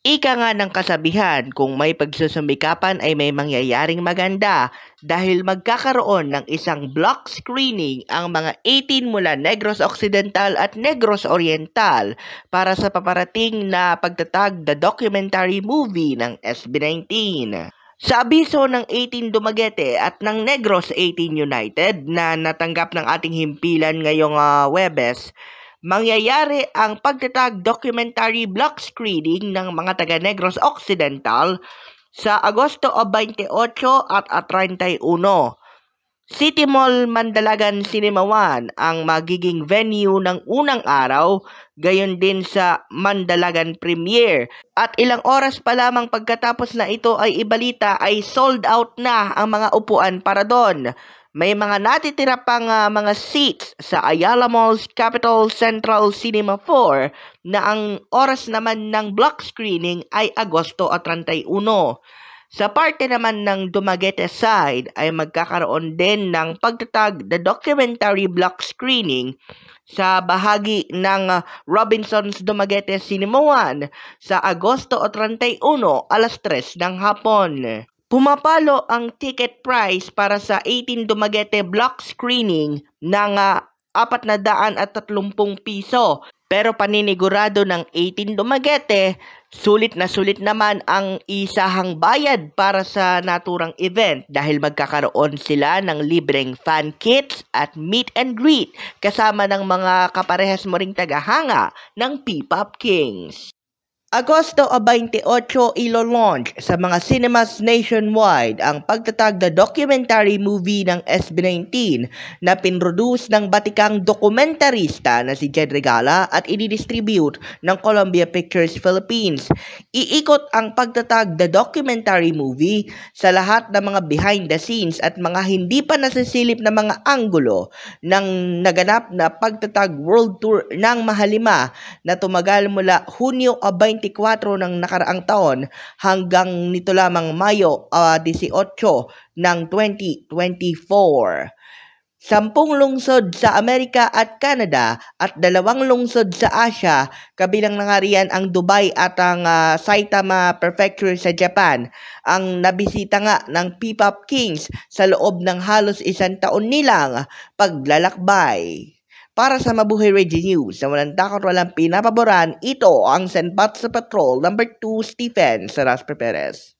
Ika nga ng kasabihan, kung may pagsusumikapan ay may mangyayaring maganda dahil magkakaroon ng isang block screening ang mga 18 mula Negros Occidental at Negros Oriental para sa paparating na pagtatag the documentary movie ng SB19. Sa abiso ng 18 Dumaguete at ng Negros 18 United na natanggap ng ating himpilan ngayong uh, Webes, mangyayari ang pagtatag documentary block screening ng mga taga Negros Occidental sa Agosto 28 at 31. City Mall Mandalagan Cinema Sinimawan ang magiging venue ng unang araw, gayon din sa Mandalagan Premiere. At ilang oras pa lamang pagkatapos na ito ay ibalita ay sold out na ang mga upuan para doon. May mga natitira pang uh, mga seats sa Ayala Mall's Capital Central Cinema 4 na ang oras naman ng block screening ay Agosto 31. Sa parte naman ng Dumaguete side ay magkakaroon din ng pagtatag the documentary block screening sa bahagi ng ah, Robinson's Dumaguete Cinema 1 sa Agosto 31 alas 3 ng hapon. Pumapalo ang ticket price para sa 18 Dumaguete block screening ng uh, ah, 430 piso pero paninigurado ng 18 Dumaguete, sulit na sulit naman ang isahang bayad para sa naturang event dahil magkakaroon sila ng libreng fan kits at meet and greet kasama ng mga kaparehas mo ring tagahanga ng P-Pop Kings. Agosto 28 ilo-launch sa mga cinemas nationwide ang pagtatag na documentary movie ng SB19 na pinroduce ng batikang dokumentarista na si Jed Regala at inidistribute ng Columbia Pictures Philippines. Iikot ang pagtatag na documentary movie sa lahat ng mga behind the scenes at mga hindi pa nasisilip na mga anggulo ng naganap na pagtatag world tour ng Mahalima na tumagal mula Hunyo 20 24 ng nakaraang taon hanggang nito lamang Mayo uh, ah, 18 ng 2024. Sampung lungsod sa Amerika at Canada at dalawang lungsod sa Asia, kabilang na nga riyan ang Dubai at ang uh, Saitama Prefecture sa Japan, ang nabisita nga ng P-Pop Kings sa loob ng halos isang taon nilang paglalakbay. Para sa Mabuhay Radio News na walang takot walang pinapaboran, ito ang Senbat sa Patrol number 2 Stephen Saras Perez.